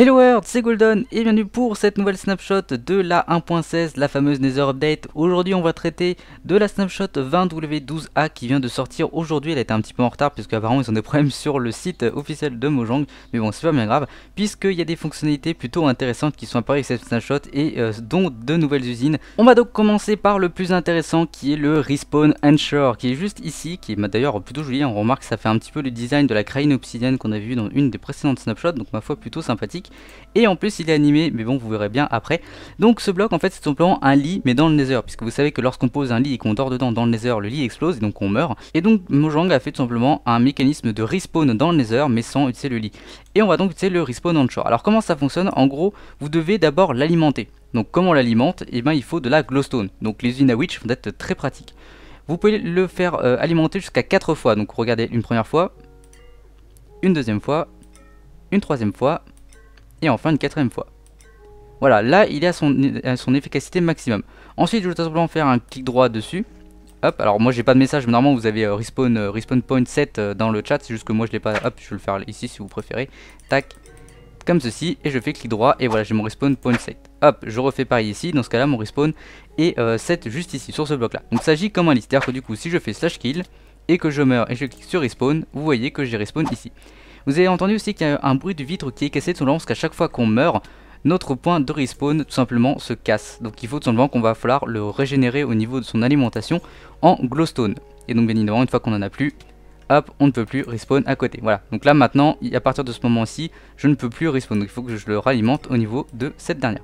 Hello World, c'est Golden et bienvenue pour cette nouvelle snapshot de la 1.16, la fameuse Nether Update. Aujourd'hui on va traiter de la snapshot 20W12A qui vient de sortir aujourd'hui. Elle était un petit peu en retard puisque apparemment ils ont des problèmes sur le site officiel de Mojang. Mais bon c'est pas bien grave puisqu'il y a des fonctionnalités plutôt intéressantes qui sont apparues avec cette snapshot et euh, dont de nouvelles usines. On va donc commencer par le plus intéressant qui est le Respawn Ensure qui est juste ici, qui est bah, d'ailleurs plutôt joli. Hein. On remarque que ça fait un petit peu le design de la crane obsidienne qu'on a vu dans une des précédentes snapshots donc ma foi plutôt sympathique. Et en plus, il est animé, mais bon, vous verrez bien après. Donc, ce bloc, en fait, c'est simplement un lit, mais dans le Nether, puisque vous savez que lorsqu'on pose un lit et qu'on dort dedans dans le Nether, le lit explose et donc on meurt. Et donc, Mojang a fait tout simplement un mécanisme de respawn dans le Nether, mais sans utiliser le lit. Et on va donc utiliser le respawn onshore. Alors, comment ça fonctionne En gros, vous devez d'abord l'alimenter. Donc, comment on l'alimente Eh bien, il faut de la glowstone. Donc, les usines à witch vont être très pratiques. Vous pouvez le faire euh, alimenter jusqu'à 4 fois. Donc, regardez une première fois, une deuxième fois, une troisième fois, et enfin une quatrième fois. Voilà, là il est à son, efficacité maximum. Ensuite je vais tout simplement faire un clic droit dessus. Hop, alors moi j'ai pas de message, mais normalement vous avez euh, euh, respawn, point 7 euh, dans le chat, c'est juste que moi je l'ai pas. Hop, je vais le faire ici si vous préférez. Tac, comme ceci, et je fais clic droit, et voilà j'ai mon respawn point 7. Hop, je refais pareil ici, dans ce cas là mon respawn est 7 juste ici, sur ce bloc là. Donc il s'agit comme un liste. c'est-à-dire que du coup si je fais slash kill, et que je meurs et je clique sur respawn, vous voyez que j'ai respawn ici. Vous avez entendu aussi qu'il y a un bruit de vitre qui est cassé tout simplement parce qu'à chaque fois qu'on meurt, notre point de respawn tout simplement se casse. Donc il faut tout simplement qu'on va falloir le régénérer au niveau de son alimentation en glowstone. Et donc bien évidemment, une fois qu'on en a plus, hop, on ne peut plus respawn à côté. Voilà, donc là maintenant, à partir de ce moment-ci, je ne peux plus respawn. Donc il faut que je le ralimente au niveau de cette dernière.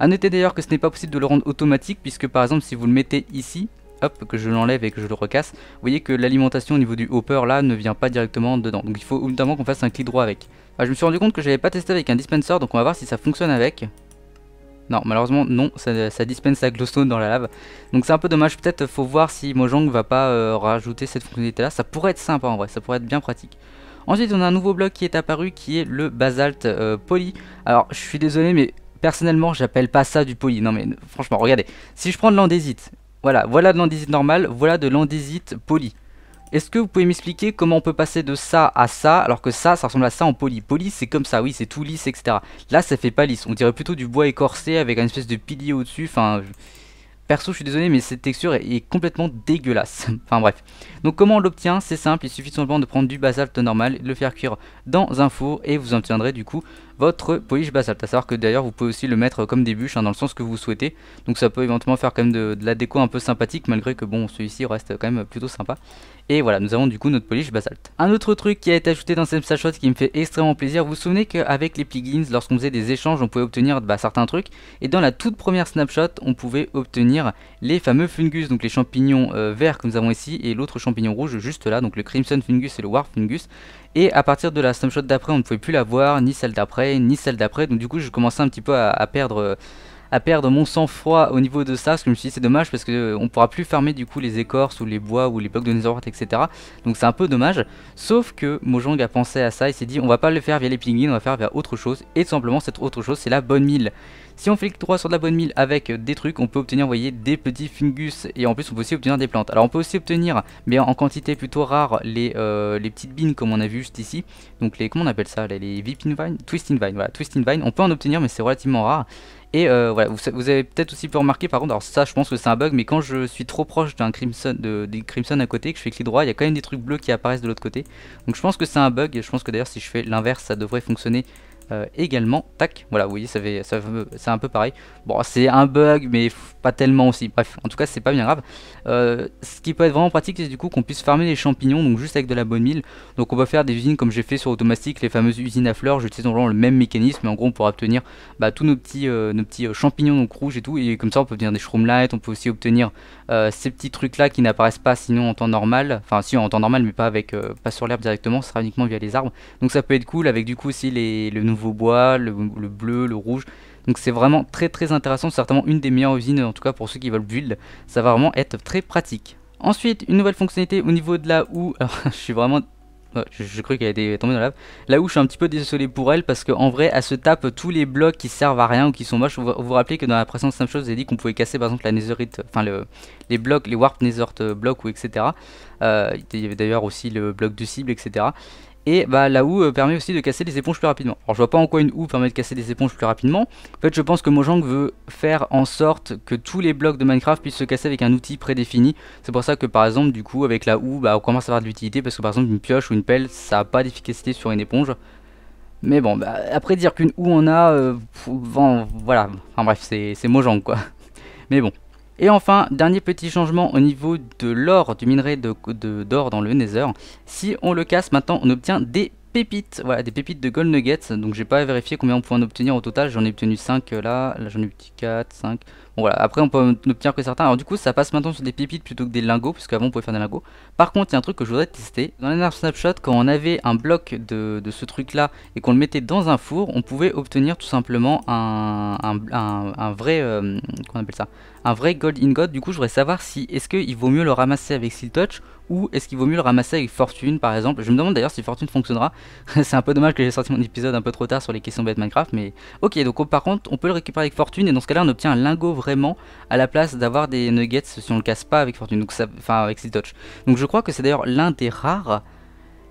A noter d'ailleurs que ce n'est pas possible de le rendre automatique puisque par exemple si vous le mettez ici, que je l'enlève et que je le recasse, vous voyez que l'alimentation au niveau du hopper là ne vient pas directement dedans. Donc il faut notamment qu'on fasse un clic droit avec. Ah, je me suis rendu compte que je n'avais pas testé avec un dispenser, donc on va voir si ça fonctionne avec. Non, malheureusement, non, ça, dispense la glowstone dans la lave. Donc c'est un peu dommage, peut-être faut voir si Mojang va pas euh, rajouter cette fonctionnalité là. Ça pourrait être sympa en vrai, ça pourrait être bien pratique. Ensuite, on a un nouveau bloc qui est apparu qui est le basalte euh, poli. Alors, je suis désolé, mais personnellement, j'appelle pas ça du poli. Non mais franchement, regardez, si je prends de l'andésite voilà, voilà de l'andésite normal, voilà de l'andésite poli. Est-ce que vous pouvez m'expliquer comment on peut passer de ça à ça, alors que ça, ça ressemble à ça en poli Poli, c'est comme ça, oui, c'est tout lisse, etc. Là, ça fait pas lisse. On dirait plutôt du bois écorcé avec une espèce de pilier au-dessus. Enfin, perso, je suis désolé, mais cette texture est, complètement dégueulasse. enfin, bref. Donc, comment on l'obtient C'est simple, il suffit simplement de prendre du basalte normal, de le faire cuire dans un four, et vous obtiendrez du coup votre polish Basalt, à savoir que d'ailleurs vous pouvez aussi le mettre comme des bûches hein, dans le sens que vous souhaitez. Donc ça peut éventuellement faire quand même de, la déco un peu sympathique malgré que bon celui-ci reste quand même plutôt sympa. Et voilà, nous avons du coup notre polish Basalt Un autre truc qui a été ajouté dans cette snapshot qui me fait extrêmement plaisir, vous vous souvenez qu'avec les plugins, lorsqu'on faisait des échanges, on pouvait obtenir bah, certains trucs. Et dans la toute première snapshot, on pouvait obtenir les fameux fungus, donc les champignons euh, verts que nous avons ici, et l'autre champignon rouge juste là, donc le crimson fungus et le war fungus. Et à partir de la snapshot d'après, on ne pouvait plus la voir, ni celle d'après, ni celle d'après. Donc du coup, je commençais un petit peu à, à perdre euh, à perdre mon sang-froid au niveau de ça, parce que je me suis dit c'est dommage parce qu'on euh, on pourra plus fermer du coup les écorces ou les bois ou les blocs de netherworld etc. Donc c'est un peu dommage, sauf que Mojang a pensé à ça, il s'est dit on va pas le faire via les pinguins on va faire via autre chose, et tout simplement cette autre chose c'est la bonne mille. Si on fait clic droit sur de la bonne mille avec des trucs, on peut obtenir, voyez, des petits fungus et en plus on peut aussi obtenir des plantes. Alors on peut aussi obtenir, mais en quantité plutôt rare, les, euh, petites bines comme on a vu juste ici. Donc les, comment on appelle ça Les, viping Vipin Vine Twisting Vine, voilà, Twisting Vine. On peut en obtenir mais c'est relativement rare. Et euh, voilà, vous, avez peut-être aussi pu remarquer par contre, alors ça je pense que c'est un bug, mais quand je suis trop proche d'un Crimson, des Crimson à côté, que je fais clic droit, il y a quand même des trucs bleus qui apparaissent de l'autre côté. Donc je pense que c'est un bug, et je pense que d'ailleurs si je fais l'inverse, ça devrait fonctionner euh, également. Tac, voilà, vous voyez, ça fait, c'est un peu pareil. Bon, c'est un bug, mais pas tellement aussi. Bref, en tout cas, c'est pas bien grave. Euh, ce qui peut être vraiment pratique, c'est du coup qu'on puisse farmer les champignons, donc juste avec de la bonne mille. Donc on peut faire des usines comme j'ai fait sur automatique les fameuses usines à fleurs. J'utilise vraiment le même mécanisme, mais en gros, on pourra obtenir bah, tous nos petits, euh, nos petits champignons donc rouges et tout. Et comme ça, on peut obtenir des shroom light, on peut aussi obtenir ces petits trucs là qui n'apparaissent pas sinon en temps normal. Enfin, si en temps normal, mais pas, avec, pas sur l'herbe directement, ce sera uniquement via les arbres. Donc ça peut être cool avec du coup aussi les, le vos bois, le, bleu, le rouge. Donc c'est vraiment très très intéressant, certainement une des meilleures usines en tout cas pour ceux qui veulent build, ça va vraiment être très pratique. Ensuite, une nouvelle fonctionnalité au niveau de la où alors je suis vraiment... Je, je crois qu'elle était tombée dans la lave. La où je suis un petit peu désolé pour elle parce qu'en vrai, elle se tape tous les blocs qui servent à rien ou qui sont moches. Vous vous, rappelez que dans la précédente chose j'ai dit qu'on pouvait casser par exemple la netherite, enfin les blocs, les warp netherite euh, blocs ou etc. Euh, il y avait d'ailleurs aussi le bloc de cible, etc et bah, la houe euh, permet aussi de casser les éponges plus rapidement. Alors je vois pas en quoi une houe permet de casser les éponges plus rapidement. En fait je pense que Mojang veut faire en sorte que tous les blocs de Minecraft puissent se casser avec un outil prédéfini. C'est pour ça que par exemple du coup avec la houe bah, on commence à avoir de l'utilité parce que par exemple une pioche ou une pelle ça a pas d'efficacité sur une éponge. Mais bon, bah, après dire qu'une houe on a, euh, voilà, enfin bref c'est Mojang quoi. Mais bon. Et enfin, dernier petit changement au niveau de l'or, du minerai d'or de, d'or dans le Nether. Si on le casse maintenant, on obtient des pépites, voilà, des pépites de Gold Nuggets. Donc j'ai pas vérifié combien on pouvait en obtenir au total. J'en ai obtenu 5 euh, là, là j'en ai obtenu 4, 5. Bon voilà, après on peut en obtenir que certains. Alors du coup ça passe maintenant sur des pépites plutôt que des lingots, parce qu'avant on pouvait faire des lingots. Par contre, il y a un truc que je voudrais tester. Dans les Snapshot, quand on avait un bloc de, ce truc là et qu'on le mettait dans un four, on pouvait obtenir tout simplement un, vrai, qu'on euh, appelle ça, un vrai Gold Ingot. Du coup je voudrais savoir si, est-ce qu'il vaut mieux le ramasser avec Seal Touch ou est-ce qu'il vaut mieux le ramasser avec Fortune par exemple Je me demande d'ailleurs si Fortune fonctionnera c'est un peu dommage que j'ai sorti mon épisode un peu trop tard sur les questions bêtes Minecraft, mais ok, donc par contre, on peut le récupérer avec fortune, et dans ce cas-là, on obtient un lingot vraiment à la place d'avoir des nuggets si on le casse pas avec fortune, donc ça, enfin avec Donc je crois que c'est d'ailleurs l'un des rares,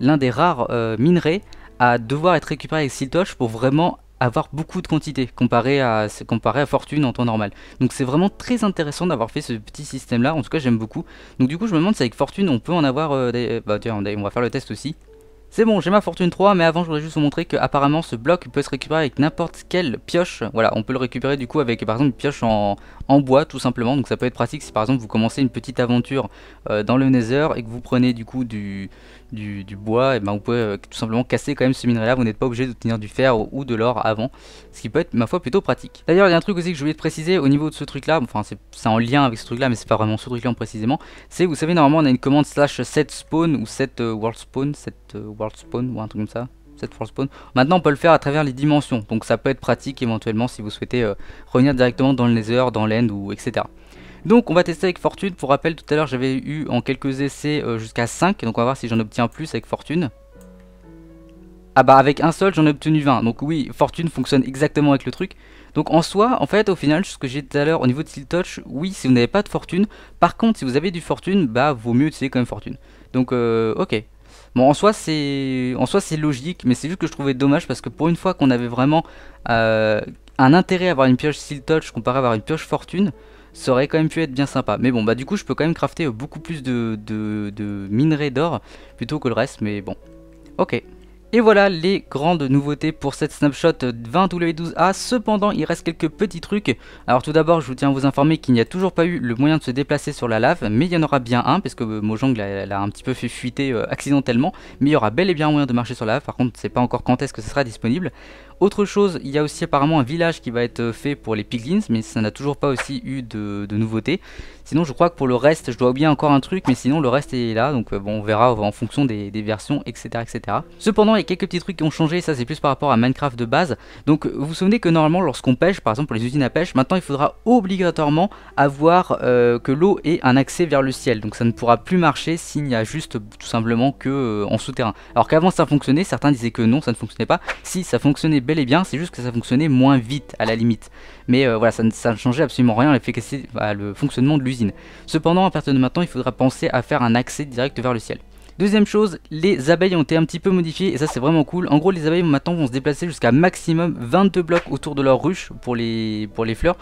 l'un des rares euh, minerais à devoir être récupéré avec Touch pour vraiment avoir beaucoup de quantité comparé à, comparé à Fortune en temps normal. Donc c'est vraiment très intéressant d'avoir fait ce petit système là, en tout cas j'aime beaucoup. Donc du coup je me demande si avec Fortune on peut en avoir... Euh, des... Euh, bah tiens on va faire le test aussi. C'est bon, j'ai ma fortune 3, mais avant je voudrais juste vous montrer que apparemment ce bloc peut se récupérer avec n'importe quelle pioche. Voilà, on peut le récupérer du coup avec par exemple une pioche en, bois tout simplement. Donc ça peut être pratique si par exemple vous commencez une petite aventure euh, dans le Nether et que vous prenez du coup du, du, bois, et eh ben vous pouvez euh, tout simplement casser quand même ce minerai là, vous n'êtes pas obligé d'obtenir du fer ou de l'or avant, ce qui peut être ma foi plutôt pratique. D'ailleurs il y a un truc aussi que je voulais te préciser au niveau de ce truc là, enfin c'est en lien avec ce truc là mais c'est pas vraiment ce truc là précisément, c'est vous savez normalement on a une commande slash set spawn ou set euh, world spawn, set euh, world spawn ou un truc comme ça, spawn. Maintenant, on peut le faire à travers les dimensions, donc ça peut être pratique éventuellement si vous souhaitez revenir directement dans le Nether, dans l'End ou etc. Donc on va tester avec Fortune. Pour rappel, tout à l'heure j'avais eu en quelques essais euh, jusqu'à 5. Donc on va voir si j'en obtiens plus avec Fortune. Ah bah avec un seul j'en ai obtenu 20. Donc oui, Fortune fonctionne exactement avec le truc. Donc en soi, en fait au final, ce que j'ai dit tout à l'heure au niveau de Steel Touch, oui si vous n'avez pas de Fortune. Par contre si vous avez du Fortune, bah vaut mieux utiliser quand même Fortune. Donc euh, ok. Bon, en soi, c'est en c'est logique, mais c'est juste que je trouvais dommage parce que pour une fois qu'on avait vraiment euh, un intérêt à avoir une pioche Seal Touch comparé à avoir une pioche Fortune, ça aurait quand même pu être bien sympa. Mais bon, bah du coup, je peux quand même crafter beaucoup plus de, de, minerais d'or plutôt que le reste, mais bon. Ok. Et voilà les grandes nouveautés pour cette snapshot 20W12A, cependant il reste quelques petits trucs. Alors tout d'abord je vous tiens à vous informer qu'il n'y a toujours pas eu le moyen de se déplacer sur la lave, mais il y en aura bien un, parce que euh, Mojang l'a un petit peu fait fuiter euh, accidentellement, mais il y aura bel et bien un moyen de marcher sur la lave, par contre c'est pas encore quand est-ce que ce sera disponible. Autre chose, il y a aussi apparemment un village qui va être euh, fait pour les piglins, mais ça n'a toujours pas aussi eu de, nouveautés. Sinon, je crois que pour le reste, je dois oublier encore un truc, mais sinon, le reste est là, donc euh, bon, on verra en fonction des, versions, etc., etc. Cependant, il y a quelques petits trucs qui ont changé, ça c'est plus par rapport à Minecraft de base. Donc, euh, vous souvenez que normalement, lorsqu'on pêche, par exemple pour les usines à pêche, maintenant il faudra obligatoirement avoir que l'eau ait un accès vers le ciel. Donc ça ne pourra plus marcher s'il n'y a juste tout simplement que en souterrain. Alors qu'avant ça fonctionnait, certains disaient que non, ça ne fonctionnait pas. Si ça fonctionnait bien et bien, c'est juste que ça fonctionnait moins vite à la limite. Mais euh, voilà, ça ne, changeait absolument rien à l'efficacité, à le fonctionnement de l'usine. Cependant, à partir de maintenant, il faudra penser à faire un accès direct vers le ciel. Deuxième chose, les abeilles ont été un petit peu modifiées et ça c'est vraiment cool. En gros, les abeilles maintenant vont se déplacer jusqu'à maximum 22 blocs autour de leur ruche pour les, pour les fleurs.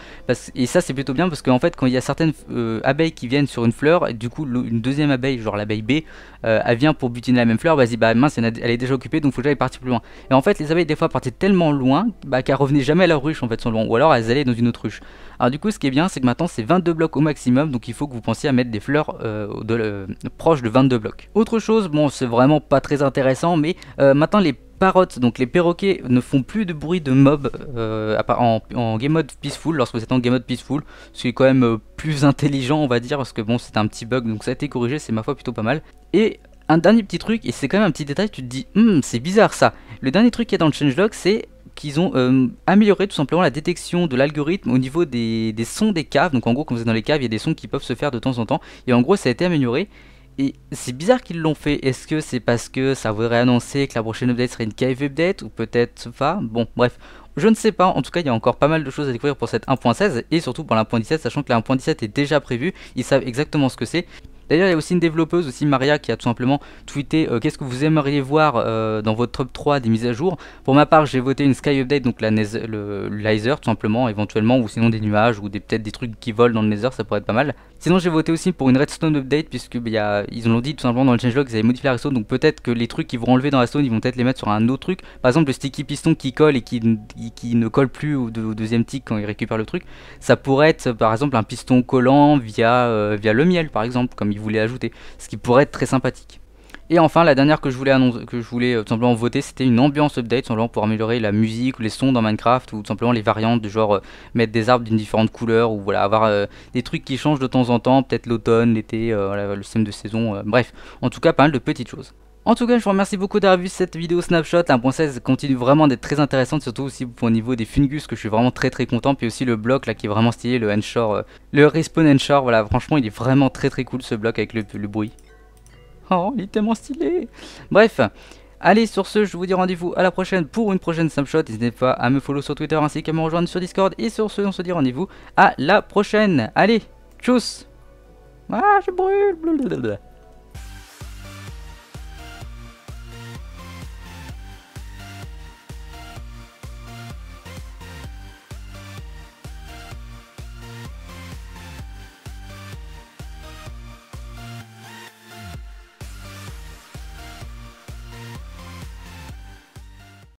et ça c'est plutôt bien parce qu'en fait, quand il y a certaines euh, abeilles qui viennent sur une fleur, du coup, une deuxième abeille, genre l'abeille B, euh, elle vient pour butiner la même fleur, vas-y, bah mince, elle est déjà occupée donc faut déjà aller partir plus loin. Et en fait, les abeilles des fois partaient tellement loin bah, qu'elles revenaient jamais à leur ruche en fait, sont ou alors elles allaient dans une autre ruche. Alors du coup, ce qui est bien, c'est que maintenant c'est 22 blocs au maximum, donc il faut que vous pensiez à mettre des fleurs euh, proches de 22 blocs. Autre chose, bon c'est vraiment pas très intéressant, mais euh, maintenant les parottes, donc les perroquets ne font plus de bruit de mob euh, en, en, game mode peaceful, lorsque vous êtes en game mode peaceful, ce qui est quand même euh, plus intelligent on va dire, parce que bon c'est un petit bug, donc ça a été corrigé, c'est ma foi plutôt pas mal. Et un dernier petit truc, et c'est quand même un petit détail, tu te dis, hmm, c'est bizarre ça. Le dernier truc qu'il y a dans le changelog, c'est qu'ils ont amélioré tout simplement la détection de l'algorithme au niveau des, des, sons des caves. Donc en gros, quand vous êtes dans les caves, il y a des sons qui peuvent se faire de temps en temps. Et en gros, ça a été amélioré. Et c'est bizarre qu'ils l'ont fait. Est-ce que c'est parce que ça voudrait annoncer que la prochaine update serait une cave update ou peut-être pas Bon, bref. Je ne sais pas, en tout cas il y a encore pas mal de choses à découvrir pour cette 1.16 et surtout pour la 1.17 sachant que la 1.17 est déjà prévue, ils savent exactement ce que c'est. D'ailleurs, il y a aussi une développeuse, aussi Maria, qui a tout simplement tweeté euh, qu'est-ce que vous aimeriez voir euh, dans votre top 3 des mises à jour. Pour ma part, j'ai voté une Sky Update, donc la Laser, tout simplement, éventuellement, ou sinon des nuages, ou des peut-être des trucs qui volent dans le Nether, ça pourrait être pas mal. Sinon, j'ai voté aussi pour une Redstone Update, puisque bah, ils l'ont dit tout simplement dans le changelog, ils avaient modifié la Redstone, donc peut-être que les trucs qu'ils vont enlever dans la stone, ils vont peut-être les mettre sur un autre truc. Par exemple, le sticky piston qui colle et qui, ne colle plus au, deuxième tick quand il récupère le truc, ça pourrait être par exemple un piston collant via, euh, via le miel, par exemple, comme qu'il ajouter, ce qui pourrait être très sympathique. Et enfin, la dernière que je voulais, annoncer, que je voulais euh, simplement voter, c'était une ambiance update, pour améliorer la musique ou les sons dans Minecraft, ou tout simplement les variantes, du genre euh, mettre des arbres d'une différente couleur, ou voilà, avoir euh, des trucs qui changent de temps en temps, peut-être l'automne, l'été, le système de saison, bref. En tout cas, pas mal de petites choses. En tout cas, je vous remercie beaucoup d'avoir vu cette vidéo snapshot. La 1.16 continue vraiment d'être très intéressante, surtout aussi au niveau des fungus que je suis vraiment très très content. Puis aussi le bloc là qui est vraiment stylé, le euh, le Respawn Enshore. Voilà, franchement, il est vraiment très très cool ce bloc avec le, le bruit. Oh, il est tellement stylé Bref, Allez, sur ce, je vous dis rendez-vous à la prochaine pour une prochaine snapshot. N'hésitez pas à me follow sur Twitter ainsi qu'à me rejoindre sur Discord. Et sur ce, on se dit rendez-vous à la prochaine. Allez, tchuss Ah, je brûle